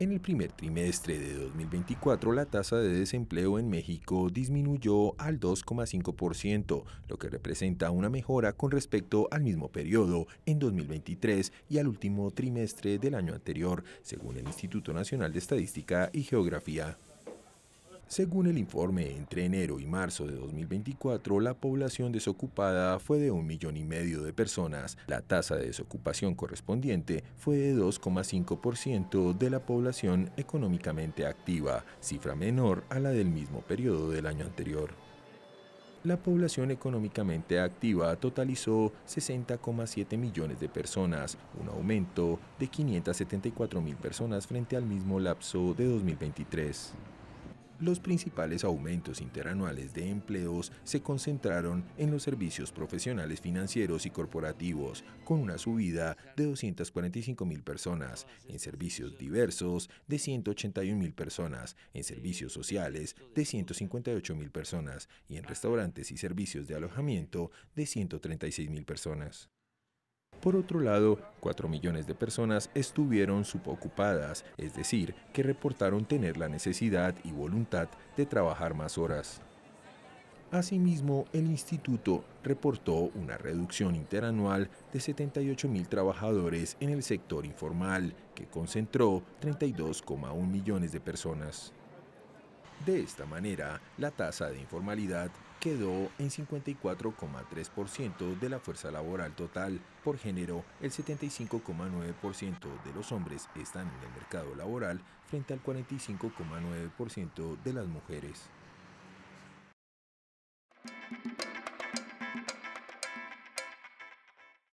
En el primer trimestre de 2024, la tasa de desempleo en México disminuyó al 2,5%, lo que representa una mejora con respecto al mismo periodo en 2023 y al último trimestre del año anterior, según el Instituto Nacional de Estadística y Geografía. Según el informe, entre enero y marzo de 2024, la población desocupada fue de un millón y medio de personas. La tasa de desocupación correspondiente fue de 2,5% de la población económicamente activa, cifra menor a la del mismo periodo del año anterior la población económicamente activa totalizó 60,7 millones de personas, un aumento de 574 mil personas frente al mismo lapso de 2023. Los principales aumentos interanuales de empleos se concentraron en los servicios profesionales financieros y corporativos, con una subida de 245 mil personas, en servicios diversos de 181 mil personas, en servicios sociales de 158 mil personas y en restaurantes y servicios de alojamiento de 136 mil personas. Por otro lado, 4 millones de personas estuvieron subocupadas, es decir, que reportaron tener la necesidad y voluntad de trabajar más horas. Asimismo, el instituto reportó una reducción interanual de 78 trabajadores en el sector informal, que concentró 32,1 millones de personas. De esta manera, la tasa de informalidad quedó en 54,3% de la fuerza laboral total. Por género, el 75,9% de los hombres están en el mercado laboral frente al 45,9% de las mujeres.